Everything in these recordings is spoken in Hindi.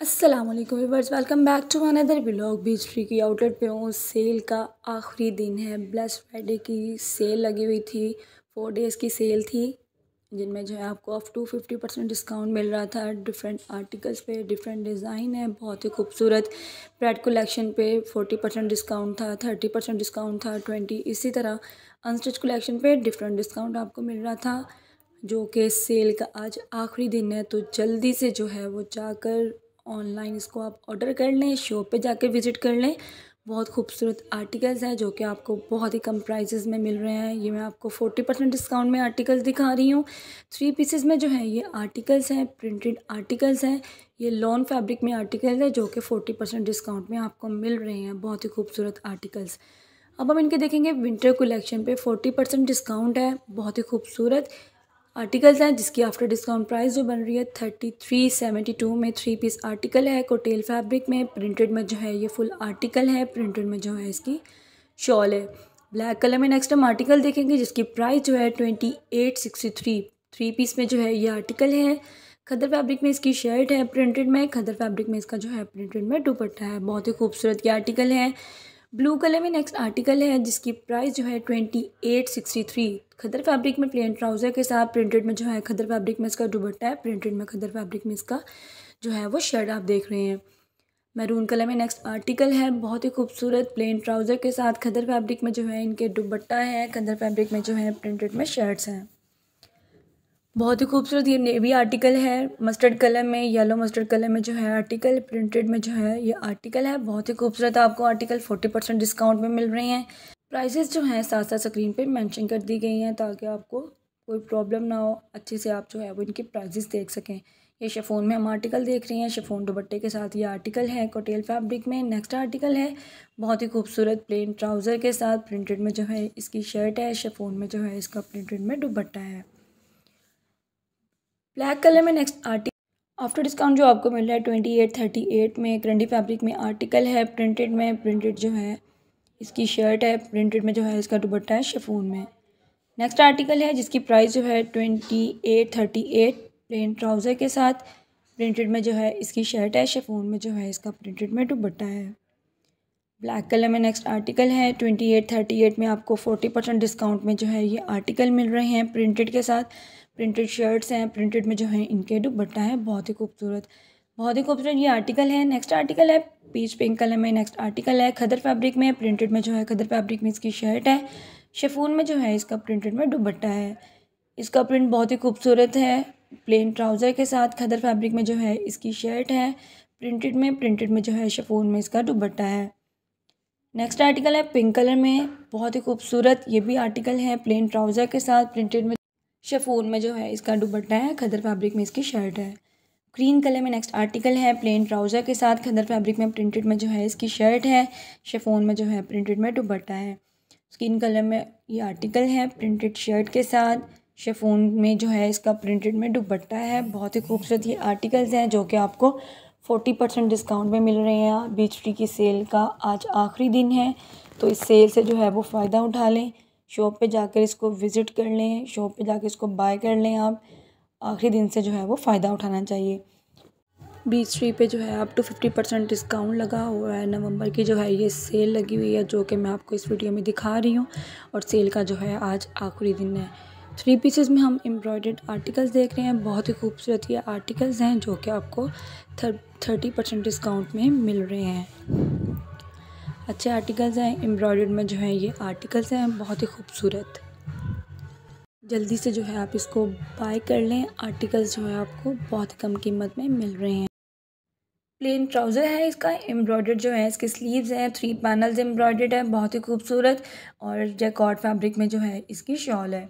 Aslam viewers welcome back to other blog beech tree की आउटलेट पे हूँ सेल का आखिरी दिन है ब्लैस फ्राइडे की सेल लगी हुई थी फोर डेज़ की सेल थी जिनमें जो है आपको up to fifty percent discount मिल रहा था डिफरेंट आर्टिकल्स पे डिफरेंट डिज़ाइन है बहुत ही खूबसूरत ब्रेड कलेक्शन पे फोर्टी परसेंट डिस्काउंट था थर्टी परसेंट डिस्काउंट था ट्वेंटी इसी तरह अनस्टिच कलेक्शन पे डिफरेंट डिस्काउंट आपको मिल रहा था जो कि सेल का आज आखिरी दिन है तो जल्दी से जो है वो जाकर ऑनलाइन इसको आप ऑर्डर कर लें शॉप पे जाके विज़िट कर लें बहुत खूबसूरत आर्टिकल्स हैं जो कि आपको बहुत ही कम प्राइसेस में मिल रहे हैं ये मैं आपको फोर्टी परसेंट डिस्काउंट में आर्टिकल्स दिखा रही हूँ थ्री पीसेस में जो है ये आर्टिकल्स हैं प्रिंटेड आर्टिकल्स हैं ये लॉन फैब्रिक में आर्टिकल्स हैं जो कि फोर्टी परसेंट डिस्काउंट में आपको मिल रहे हैं बहुत ही खूबसूरत आर्टिकल्स अब हम इनके देखेंगे विंटर कलेक्शन पर फोर्टी परसेंट डिस्काउंट है बहुत ही खूबसूरत आर्टिकल्स हैं जिसकी आफ्टर डिस्काउंट प्राइस जो बन रही है थर्टी थ्री सेवेंटी टू में थ्री पीस आर्टिकल है कोटेल फैब्रिक में प्रिंटेड में जो है ये फुल आर्टिकल है प्रिंटेड में जो है इसकी शॉल है ब्लैक कलर में नेक्स्ट हम आर्टिकल देखेंगे जिसकी प्राइस जो है twenty eight sixty three three piece में जो है ये आर्टिकल है खदर फैब्रिक में इसकी शर्ट है प्रिंटेड में खदर फैब्रिक में इसका जो है प्रिंटेड में दुपट्टा है बहुत ही खूबसूरत ये आर्टिकल है ब्लू कलर में नेक्स्ट आर्टिकल है जिसकी प्राइस जो है ट्वेंटी एट सिक्सटी थ्री खदर फैब्रिक में प्लेन ट्राउज़र के साथ प्रिंटेड में जो है खदर फैब्रिक में इसका दुबट्टा है प्रिंटेड में खदर फैब्रिक में इसका जो है वो शर्ट आप देख रहे हैं मैरून कलर में नेक्स्ट आर्टिकल है बहुत ही खूबसूरत प्लेन ट्राउज़र के साथ खदर फैब्रिक में जो है इनके दुबट्टा है खदर फैब्रिक में जो है प्रिंटेड में शर्ट्स हैं बहुत ही खूबसूरत ये नेवी आर्टिकल है मस्टर्ड कलर में येलो मस्टर्ड कलर में जो है आर्टिकल प्रिंटेड में जो है ये आर्टिकल है बहुत ही खूबसूरत आपको आर्टिकल फोर्टी परसेंट डिस्काउंट में मिल रहे हैं प्राइसेस जो हैं साथ साथ स्क्रीन पे मेंशन कर दी गई हैं ताकि आपको कोई प्रॉब्लम ना हो अच्छे से आप जो है वो इनकी प्राइजेस देख सकें ये शेफोन में हम आर्टिकल देख रहे हैं शेफोन दुबट्टे के साथ ये आर्टिकल है कोटेल फैब्रिक में नेक्स्ट आर्टिकल है बहुत ही खूबसूरत प्लेन ट्राउज़र के साथ प्रिंटेड में जो है इसकी शर्ट है शेफोन में जो है इसका प्रिंटेड में दुबट्टा है ब्लैक कलर में नेक्स्ट आर्टिकल आफ्टर डिस्काउंट जो आपको मिल रहा है ट्वेंटी एट थर्टी एट में करंडी फैब्रिक में आर्टिकल है प्रिंटेड में प्रिंटेड जो है इसकी शर्ट है प्रिंटेड में जो है इसका दुपट्टा है शफून में नेक्स्ट आर्टिकल है जिसकी प्राइस जो है twenty eight thirty eight plain trouser के साथ प्रिंटेड में जो है इसकी शर्ट है शफून में जो है इसका प्रिंटेड में दुपट्टा है ब्लैक कलर में नेक्स्ट आर्टिकल है ट्वेंटी एट थर्टी एट में आपको फोर्टी परसेंट डिस्काउंट में जो है ये आर्टिकल मिल रहे हैं प्रिंटेड के साथ प्रिंटेड शर्ट्स हैं प्रिंटेड में जो है इनके दुपट्टा है बहुत ही खूबसूरत बहुत ही खूबसूरत ये आर्टिकल है नेक्स्ट आर्टिकल है पीच पिंक कलर में नेक्स्ट आर्टिकल है खदर फैब्रिक में प्रिंटेड में जो है खदर फैब्रिक में इसकी शर्ट है शेफून में जो है इसका प्रिंटेड में दुपट्टा है इसका प्रिंट बहुत ही खूबसूरत है प्लेन ट्राउज़र के साथ खदर फैब्रिक में जो है इसकी शर्ट है प्रिंटेड में प्रिंटेड में जो है शेफून में इसका दुपट्टा है नेक्स्ट आर्टिकल है पिंक कलर में बहुत ही खूबसूरत ये भी आर्टिकल है प्लेन ट्राउज़र के साथ प्रिंटेड में शेफोन में जो है इसका दुपट्टा है खदर फैब्रिक में इसकी शर्ट है ग्रीन कलर में नेक्स्ट आर्टिकल है प्लेन ट्राउज़र के साथ खदर फैब्रिक में प्रिंटेड में जो है इसकी शर्ट है शेफोन में जो है प्रिंटेड में दुपट्टा है स्किन कलर में ये आर्टिकल है प्रिंटेड शर्ट के साथ शेफोन में जो है इसका प्रिंटेड में दुपट्टा है बहुत ही खूबसूरत ये आर्टिकल्स हैं जो कि आपको फोर्टी परसेंट डिस्काउंट में मिल रहे हैं बीच फ्री की सेल का आज आखिरी दिन है तो इस सेल से जो है वो फ़ायदा उठा लें शॉप पे जाकर इसको विज़िट कर लें शॉप पे जाकर इसको बाय कर लें आप आखिरी दिन से जो है वो फ़ायदा उठाना चाहिए बीस थ्री पे जो है आप टू फिफ्टी परसेंट डिस्काउंट लगा हुआ है नवंबर की जो है ये सेल लगी हुई है जो कि मैं आपको इस वीडियो में दिखा रही हूँ और सेल का जो है आज आखिरी दिन है थ्री पीसेज में हम एम्ब्रॉयड आर्टिकल्स देख रहे हैं बहुत ही खूबसूरत ये आर्टिकल्स हैं जो कि आपको थर्टी परसेंट डिस्काउंट में मिल रहे हैं अच्छे आर्टिकल्स हैं एम्ब्रॉयड में जो है ये आर्टिकल्स हैं बहुत ही खूबसूरत जल्दी से जो है आप इसको बाय कर लें आर्टिकल्स जो है आपको बहुत कम कीमत में मिल रहे हैं प्लेन ट्राउज़र है इसका एम्ब्रॉयडर्ड जो है इसके स्लीव्स हैं थ्री पैनल्स एम्ब्रॉयड है बहुत ही खूबसूरत और जैकॉर्ड फैब्रिक में जो है इसकी शॉल है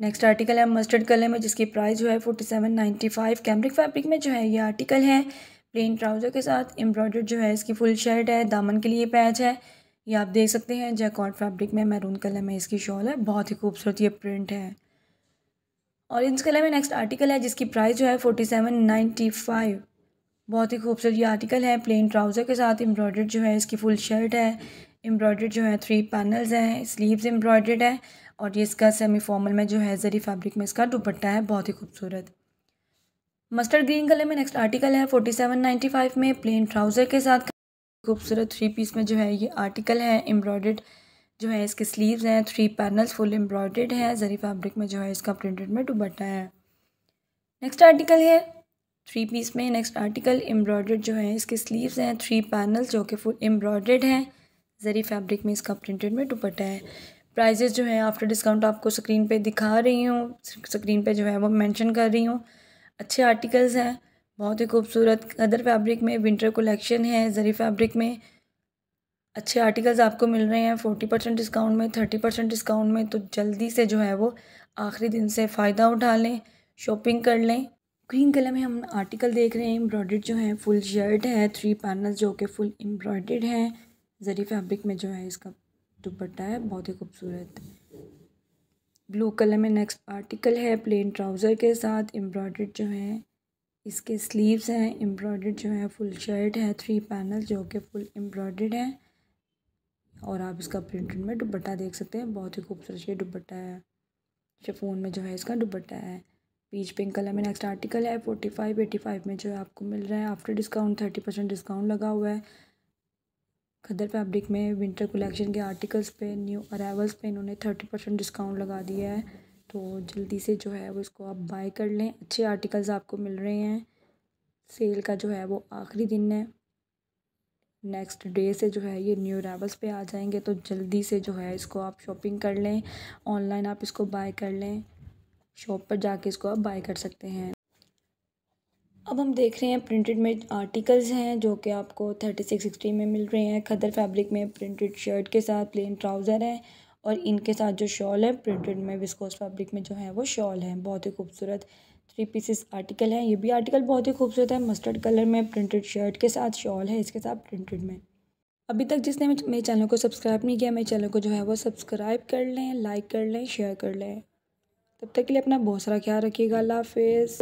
नेक्स्ट आर्टिकल है मस्टर्ड कलर में जिसकी प्राइस जो है forty seven ninety five cambric fabric में जो है ये आर्टिकल है प्लेन ट्राउज़र के साथ एम्ब्रॉयडर जो है इसकी फुल शर्ट है दामन के लिए पैच है ये आप देख सकते हैं जैकॉट फैब्रिक में मैरून कलर में इसकी शॉल है बहुत ही खूबसूरत ये प्रिंट है और इन कलर में नेक्स्ट आर्टिकल है जिसकी प्राइस जो है फोर्टी सेवन नाइन्टी फाइव बहुत ही खूबसूरत ये आर्टिकल है प्लेन ट्राउज़र के साथ एम्ब्रॉयडर जो है इसकी फुल शर्ट है एम्ब्रॉयडर जो है थ्री पैनल्स हैं स्लीव्स एम्ब्रॉयडर्ड है और ये इसका सेमी फॉर्मल में जो है जरी फैब्रिक में इसका दुपट्टा है बहुत ही खूबसूरत मस्टर्ड ग्रीन कलर में नेक्स्ट आर्टिकल है फोर्टी सेवन नाइन्टी फाइव में प्लेन ट्राउज़र के साथ खूबसूरत थ्री पीस में जो है ये आर्टिकल है एम्ब्रॉयड जो है इसके स्लीव्स हैं थ्री पैनल्स फुल एम्ब्रॉयड है जरी फैब्रिक में जो है इसका प्रिंटेड में दुपट्टा है नेक्स्ट आर्टिकल है थ्री पीस में नेक्स्ट आर्टिकल एम्ब्रॉयड जो है इसके स्लीव्स हैं थ्री पैनल्स जो कि फुल एम्ब्रॉयड हैं जरी फैब्रिक में इसका प्रिंटेड में दुपट्टा है प्राइजेस जो है आफ्टर डिस्काउंट आपको स्क्रीन पर दिखा रही हूँ स्क्रीन पर जो है वो मैंशन कर रही हूँ अच्छे आर्टिकल्स हैं बहुत ही खूबसूरत अदर फैब्रिक में विंटर कलेक्शन है ज़री फैब्रिक में अच्छे आर्टिकल्स आपको मिल रहे हैं फोर्टी परसेंट डिस्काउंट में थर्टी परसेंट डिस्काउंट में तो जल्दी से जो है वो आखिरी दिन से फ़ायदा उठा लें शॉपिंग कर लें ग्रीन कलर में हम आर्टिकल देख रहे हैं एम्ब्रॉयड जो है फुल शर्ट है थ्री पैनल जो कि फुल एम्ब्रॉयड हैं ज़री फैब्रिक में जो है इसका दुपट्टा है बहुत ही खूबसूरत ब्लू कलर में नेक्स्ट आर्टिकल है प्लेन ट्राउज़र के साथ एम्ब्रॉयड जो है इसके स्लीव्स हैं एम्ब्रॉयड जो है फुल शर्ट है थ्री पैनल जो कि फुल एम्ब्रॉयड है और आप इसका प्रिंटेड में दुपट्टा देख सकते हैं बहुत ही खूबसूरत ये दुपट्टा है शेफोन में जो है इसका दुपट्टा है पीच पिंक कलर में नेक्स्ट आर्टिकल है फोर्टी फाइव एटी फाइव में जो है आपको मिल रहा है after discount thirty percent discount लगा हुआ है खदर फैब्रिक में विंटर कलेक्शन के आर्टिकल्स पे न्यू अरावल्स पे इन्होंने थर्टी परसेंट डिस्काउंट लगा दिया है तो जल्दी से जो है वो इसको आप बाय कर लें अच्छे आर्टिकल्स आपको मिल रहे हैं सेल का जो है वो आखिरी दिन है नेक्स्ट डे से जो है ये न्यू अरावल्स पे आ जाएंगे तो जल्दी से जो है इसको आप शॉपिंग कर लें ऑनलाइन आप इसको बाय कर लें शॉप पर जाके इसको आप बाय कर सकते हैं अब हम देख रहे हैं प्रिंटेड में आर्टिकल्स हैं जो कि आपको थर्टी सिक्स सिक्सटी में मिल रहे हैं खदर फैब्रिक में प्रिंटेड शर्ट के साथ प्लेन ट्राउज़र है और इनके साथ जो शॉल है प्रिंटेड में विस्कोस फैब्रिक में जो है वो शॉल है बहुत ही खूबसूरत थ्री पीसेस आर्टिकल है ये भी आर्टिकल बहुत ही खूबसूरत है मस्टर्ड कलर में प्रिंटेड शर्ट के साथ शॉल है इसके साथ प्रिंटेड में अभी तक जिसने मेरे चैनल को सब्सक्राइब नहीं किया मेरे चैनल को जो है वो सब्सक्राइब कर लें लाइक कर लें शेयर कर लें तब तक के लिए अपना बहुत सारा ख्याल रखिएगा अल्लाह हाफिज़